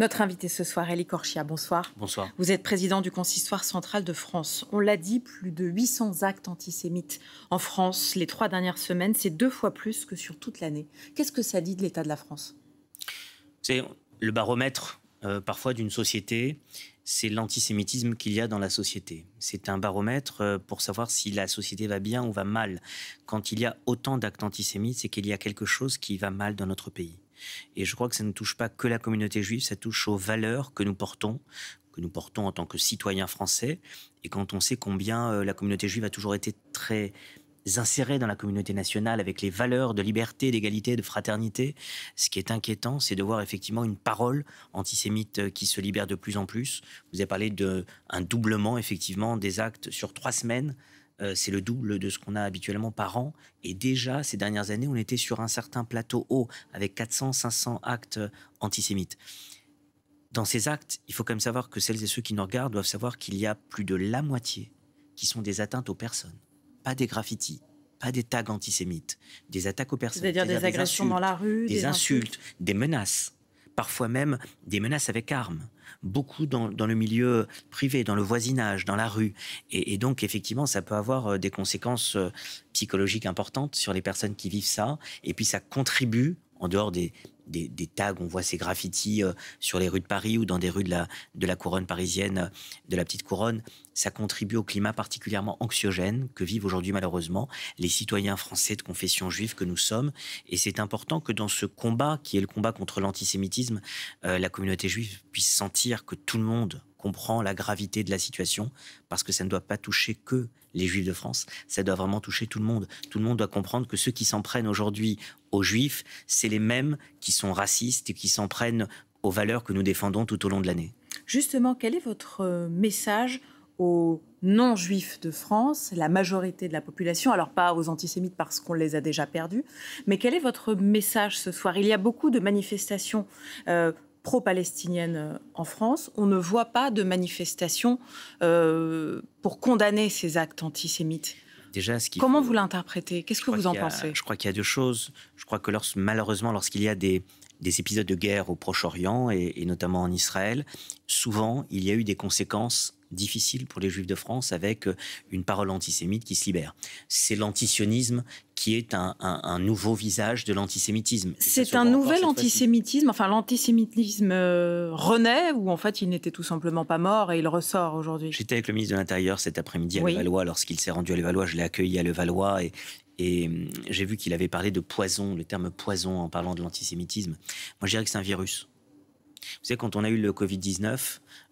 Notre invité ce soir, Elie Corchia, bonsoir. Bonsoir. Vous êtes président du Consistoire central de France. On l'a dit, plus de 800 actes antisémites en France les trois dernières semaines, c'est deux fois plus que sur toute l'année. Qu'est-ce que ça dit de l'état de la France C'est le baromètre euh, parfois d'une société, c'est l'antisémitisme qu'il y a dans la société. C'est un baromètre euh, pour savoir si la société va bien ou va mal. Quand il y a autant d'actes antisémites, c'est qu'il y a quelque chose qui va mal dans notre pays. Et je crois que ça ne touche pas que la communauté juive, ça touche aux valeurs que nous portons, que nous portons en tant que citoyens français. Et quand on sait combien euh, la communauté juive a toujours été très insérée dans la communauté nationale avec les valeurs de liberté, d'égalité, de fraternité. Ce qui est inquiétant, c'est de voir effectivement une parole antisémite euh, qui se libère de plus en plus. Vous avez parlé d'un doublement effectivement des actes sur trois semaines euh, c'est le double de ce qu'on a habituellement par an. Et déjà, ces dernières années, on était sur un certain plateau haut, avec 400-500 actes antisémites. Dans ces actes, il faut quand même savoir que celles et ceux qui nous regardent doivent savoir qu'il y a plus de la moitié qui sont des atteintes aux personnes, pas des graffitis, pas des tags antisémites, des attaques aux personnes. C'est-à-dire des, agressions dans la rue, des, insultes, des menaces, parfois même des menaces avec armes beaucoup dans, le milieu privé, dans le voisinage, dans la rue. et, donc, effectivement, ça peut avoir euh, des conséquences euh, psychologiques importantes sur les personnes qui vivent ça. Et puis, ça contribue, en dehors des des, tags, on voit ces graffitis euh, sur les rues de Paris ou dans des rues de la, de la couronne parisienne, euh, de la petite couronne, ça contribue au climat particulièrement anxiogène que vivent aujourd'hui malheureusement les citoyens français de confession juive que nous sommes. Et c'est important que dans ce combat, qui est le combat contre l'antisémitisme, euh, la communauté juive puisse sentir que tout le monde comprend la gravité de la situation, parce que ça ne doit pas toucher que les Juifs de France, ça doit vraiment toucher tout le monde. Tout le monde doit comprendre que ceux qui s'en prennent aujourd'hui aux Juifs, c'est les mêmes qui sont sont racistes et qui s'en prennent aux valeurs que nous défendons tout au long de l'année. Justement, quel est votre euh, message aux non-juifs de France, la majorité de la population, alors pas aux antisémites parce qu'on les a déjà perdus, mais quel est votre message ce soir Il y a beaucoup de manifestations euh, pro-palestiniennes euh, en France. On ne voit pas de manifestations pour condamner ces actes antisémites. Comment vous l'interprétez Qu'est-ce que vous en pensez Je crois qu'il y a deux choses. Je crois que malheureusement, lorsqu'il y a des, épisodes de guerre au Proche-Orient et notamment en Israël, souvent il y a eu des conséquences difficile pour les juifs de France avec euh, une parole antisémite qui se libère. C'est l'antisionisme qui est un, nouveau visage de l'antisémitisme. C'est un nouvel antisémitisme, enfin l'antisémitisme euh, renaît, ou en fait il n'était tout simplement pas mort et il ressort aujourd'hui. J'étais avec le ministre de l'Intérieur cet après-midi à Levallois, lorsqu'il s'est rendu à Levallois, je l'ai accueilli à Levallois et, et euh, j'ai vu qu'il avait parlé de poison, le terme poison en parlant de l'antisémitisme. Moi je dirais que c'est un virus. Vous savez, quand on a eu le Covid-19,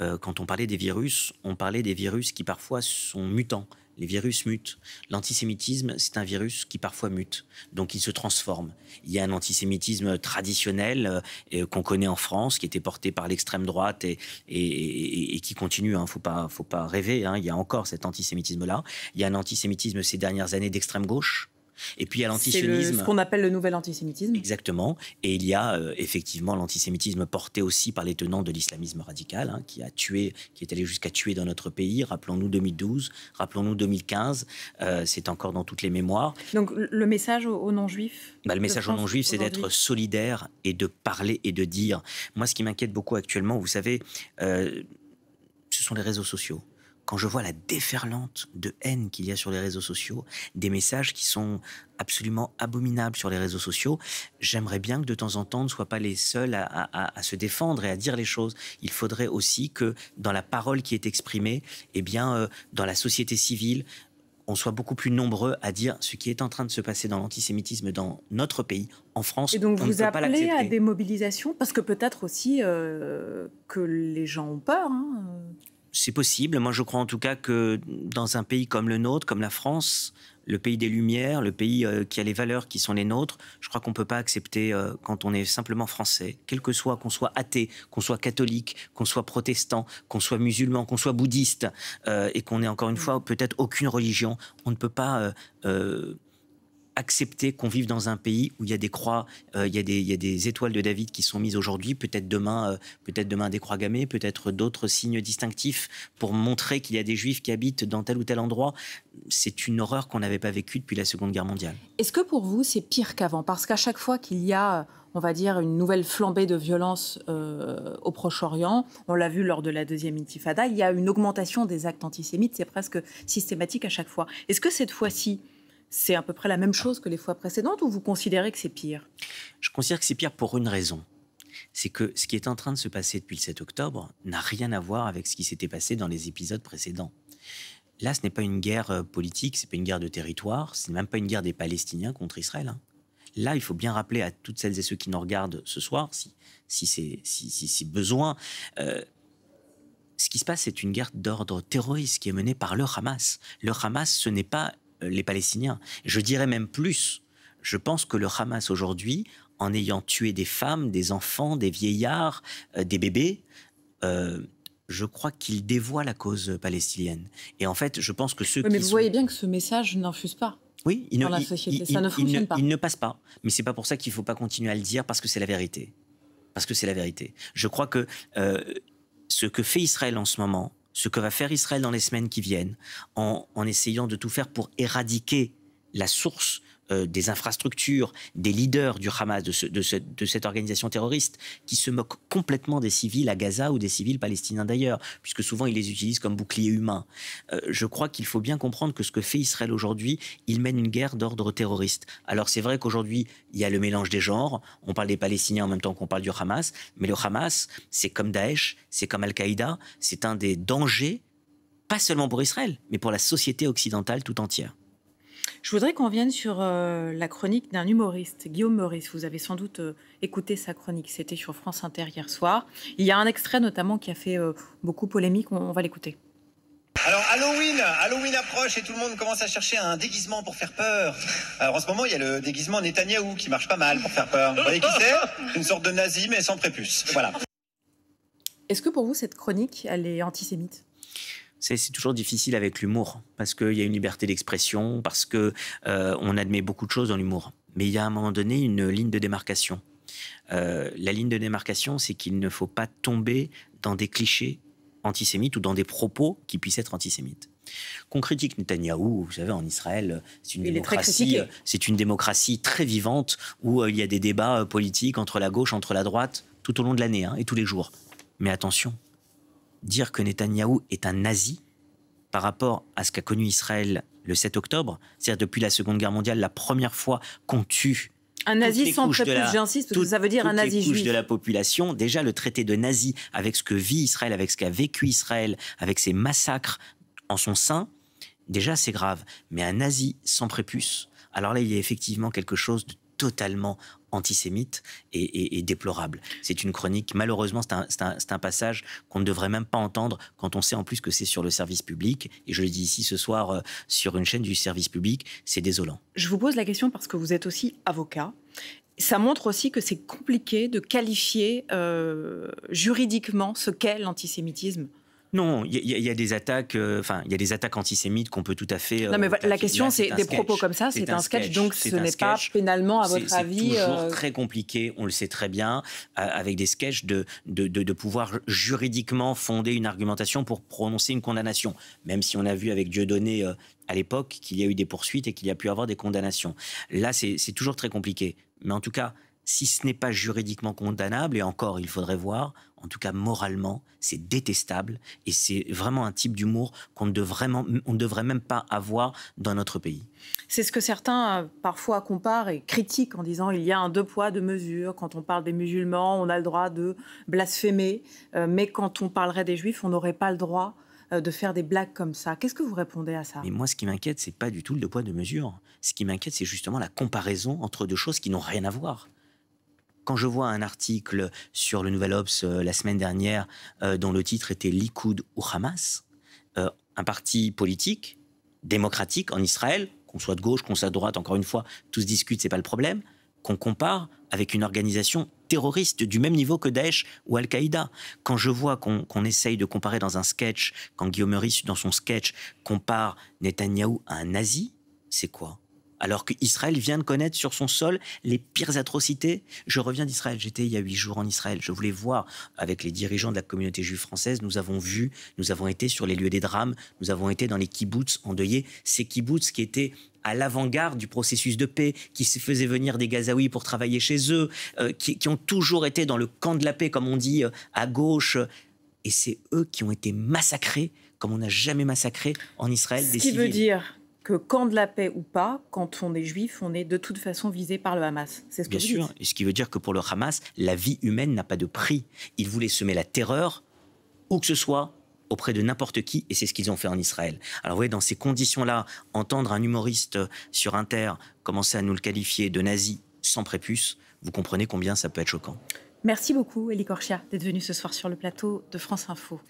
euh, quand on parlait des virus, on parlait des virus qui parfois sont mutants. Les virus mutent. L'antisémitisme, c'est un virus qui parfois mute, donc il se transforme. Il y a un antisémitisme traditionnel euh, qu'on connaît en France, qui était porté par l'extrême droite et, qui continue. Il hein. ne faut pas, rêver. Hein. Il y a encore cet antisémitisme-là. Il y a un antisémitisme ces dernières années d'extrême gauche et puis il y a ce qu'on appelle le nouvel antisémitisme. Exactement. Et il y a euh, effectivement l'antisémitisme porté aussi par les tenants de l'islamisme radical, hein, qui a tué, qui est allé jusqu'à tuer dans notre pays. Rappelons-nous 2012, rappelons-nous 2015. Euh, c'est encore dans toutes les mémoires. Donc le message aux, non-juifs Le message aux non-juifs, bah, c'est d'être solidaire et de parler et de dire. Moi, ce qui m'inquiète beaucoup actuellement, vous savez, euh, ce sont les réseaux sociaux quand je vois la déferlante de haine qu'il y a sur les réseaux sociaux, des messages qui sont absolument abominables sur les réseaux sociaux, j'aimerais bien que de temps en temps, ne soit pas les seuls à, se défendre et à dire les choses. Il faudrait aussi que dans la parole qui est exprimée, eh bien, euh, dans la société civile, on soit beaucoup plus nombreux à dire ce qui est en train de se passer dans l'antisémitisme dans notre pays, en France. Et donc vous appelez à des mobilisations parce que peut-être aussi euh, que les gens ont peur. Hein c'est possible. Moi, je crois en tout cas que dans un pays comme le nôtre, comme la France, le pays des Lumières, le pays euh, qui a les valeurs qui sont les nôtres, je crois qu'on ne peut pas accepter, euh, quand on est simplement français, quel que soit, qu'on soit athée, qu'on soit catholique, qu'on soit protestant, qu'on soit musulman, qu'on soit bouddhiste, euh, et qu'on ait encore une mm. fois peut-être aucune religion, on ne peut pas accepter qu'on vive dans un pays où il y a des croix, euh, il, y a des, étoiles de David qui sont mises aujourd'hui, peut-être demain, euh, peut-être demain des croix gammées, peut-être d'autres signes distinctifs pour montrer qu'il y a des juifs qui habitent dans tel ou tel endroit. C'est une horreur qu'on n'avait pas vécue depuis la Seconde Guerre mondiale. Est-ce que pour vous c'est pire qu'avant Parce qu'à chaque fois qu'il y a on va dire, une nouvelle flambée de violence euh, au Proche-Orient. On l'a vu lors de la deuxième intifada, il y a une augmentation des actes antisémites, c'est presque systématique à chaque fois. Est-ce que cette fois-ci, c'est à peu près la même chose que les fois précédentes ou vous considérez que c'est pire Je considère que c'est pire pour une raison. C'est que ce qui est en train de se passer depuis le 7 octobre n'a rien à voir avec ce qui s'était passé dans les épisodes précédents. Là, ce n'est pas une guerre euh, politique, ce n'est pas une guerre de territoire, ce n'est même pas une guerre des Palestiniens contre Israël. Hein. Là, il faut bien rappeler à toutes celles et ceux qui nous regardent ce soir, si, si c'est si, si, besoin, euh, ce qui se passe, c'est une guerre d'ordre terroriste qui est menée par le Hamas. Le Hamas, ce n'est pas les Palestiniens. Je dirais même plus, je pense que le Hamas aujourd'hui, en ayant tué des femmes, des enfants, des vieillards, euh, des bébés, euh, je crois qu'il dévoie la cause palestinienne. Et en fait, je pense que ceux qui. Mais vous voyez bien que ce message n'infuse pas. Oui, il dans la société. Il, ne passe pas. Mais c'est pas pour ça qu'il ne faut pas continuer à le dire parce que c'est la vérité. Parce que c'est la vérité. Je crois que euh, ce que fait Israël en ce moment, ce que va faire Israël dans les semaines qui viennent, en, essayant de tout faire pour éradiquer la source euh, des infrastructures, des leaders du Hamas, de, cette organisation terroriste, qui se moquent complètement des civils à Gaza ou des civils palestiniens d'ailleurs, puisque souvent ils les utilisent comme boucliers humains. Euh, je crois qu'il faut bien comprendre que ce que fait Israël aujourd'hui, il mène une guerre d'ordre terroriste. Alors c'est vrai qu'aujourd'hui, il y a le mélange des genres, on parle des Palestiniens en même temps qu'on parle du Hamas, mais le Hamas, c'est comme Daesh, c'est comme Al-Qaïda, c'est un des dangers, pas seulement pour Israël, mais pour la société occidentale tout entière. Je voudrais qu'on vienne sur euh, la chronique d'un humoriste, Guillaume Maurice. Vous avez sans doute euh, écouté sa chronique. C'était sur France Inter hier soir. Il y a un extrait notamment qui a fait euh, beaucoup polémique. On, va l'écouter. Alors Halloween, Halloween approche et tout le monde commence à chercher un déguisement pour faire peur. Alors en ce moment, il y a le déguisement Netanyahou qui marche pas mal pour faire peur. Vous voyez qui c'est Une sorte de nazi mais sans prépuce. Voilà. Est-ce que pour vous cette chronique, elle est antisémite c'est toujours difficile avec l'humour, parce qu'il y a une liberté d'expression, parce que euh, on admet beaucoup de choses dans l'humour. Mais il y a à un moment donné une ligne de démarcation. Euh, la ligne de démarcation, c'est qu'il ne faut pas tomber dans des clichés antisémites ou dans des propos qui puissent être antisémites. Qu'on critique Netanyahou, vous savez, en Israël, c'est une, démocratie, c'est une démocratie très vivante où euh, il y a des débats politiques entre la gauche, entre la droite, tout au long de l'année hein, et tous les jours. Mais attention, dire que Netanyahou est un nazi par rapport à ce qu'a connu Israël le 7 octobre, c'est-à-dire depuis la Seconde Guerre mondiale, la première fois qu'on tue un nazi sans prépuce, j'insiste, parce que ça veut dire un nazi juif. de la population. Déjà, le traité de nazi, avec ce que vit Israël, avec ce qu'a vécu Israël, avec ses massacres en son sein, déjà, c'est grave. Mais un nazi sans prépuce, alors là, il y a effectivement quelque chose de totalement antisémite et, déplorable. C'est une chronique, malheureusement, c'est un, passage qu'on ne devrait même pas entendre quand on sait en plus que c'est sur le service public. Et je le dis ici ce soir euh, sur une chaîne du service public, c'est désolant. Je vous pose la question parce que vous êtes aussi avocat. Ça montre aussi que c'est compliqué de qualifier euh, juridiquement ce qu'est l'antisémitisme. Non, il y, a des attaques, euh, enfin, il y a des attaques antisémites qu'on peut tout à fait. Euh, non, mais la question, c'est des propos comme ça, c'est un, sketch, donc ce n'est pas pénalement, à votre avis. C'est toujours euh, très compliqué, on le sait très bien, avec des sketchs, de de, pouvoir juridiquement fonder une argumentation pour prononcer une condamnation, même si on a vu avec Dieudonné à l'époque qu'il y a eu des poursuites et qu'il y a pu avoir des condamnations. Là, c'est toujours très compliqué. Mais en tout cas, si ce n'est pas juridiquement condamnable, et encore, il faudrait voir, en tout cas moralement, c'est détestable et c'est vraiment un type d'humour qu'on ne vraiment, devrait même pas avoir dans notre pays. C'est ce que certains euh, parfois comparent et critiquent en disant il y a un deux poids deux mesures. Quand on parle des musulmans, on a le droit de blasphémer, euh, mais quand on parlerait des juifs, on n'aurait pas le droit euh, de faire des blagues comme ça. Qu'est-ce que vous répondez à ça Mais moi, ce qui m'inquiète, c'est pas du tout le deux poids deux mesures. Ce qui m'inquiète, c'est justement la comparaison entre deux choses qui n'ont rien à voir. Quand je vois un article sur le Nouvel Obs euh, la semaine dernière, euh, dont le titre était Likoud ou Hamas, euh, un parti politique démocratique en Israël, qu'on soit de gauche, qu'on soit de droite, encore une fois, tous discutent, c'est pas le problème, qu'on compare avec une organisation terroriste du même niveau que Daesh ou Al-Qaïda. Quand je vois qu'on essaye de comparer dans un sketch, quand Guillaume Meurice, dans son sketch, compare Netanyahou à un nazi, c'est quoi alors qu'Israël vient de connaître sur son sol les pires atrocités. Je reviens d'Israël, j'étais il y a huit jours en Israël, je voulais voir avec les dirigeants de la communauté juive française, nous avons vu, nous avons été sur les lieux des drames, nous avons été dans les kibbutz endeuillés, ces kibbutz qui étaient à l'avant-garde du processus de paix, qui se faisaient venir des Gazaouis pour travailler chez eux, euh, qui, ont toujours été dans le camp de la paix, comme on dit, euh, à gauche. Et c'est eux qui ont été massacrés comme on n'a jamais massacré en Israël Ce qui veut dire que quand de la paix ou pas, quand on est juif, on est de toute façon visé par le Hamas. C'est ce que Bien sûr, et ce qui veut dire que pour le Hamas, la vie humaine n'a pas de prix. Ils voulaient semer la terreur, où que ce soit, auprès de n'importe qui, et c'est ce qu'ils ont fait en Israël. Alors vous voyez, dans ces conditions-là, entendre un humoriste euh, sur Inter commencer à nous le qualifier de nazi sans prépuce, vous comprenez combien ça peut être choquant. Merci beaucoup, Elie Korchia, d'être venu ce soir sur le plateau de France Info.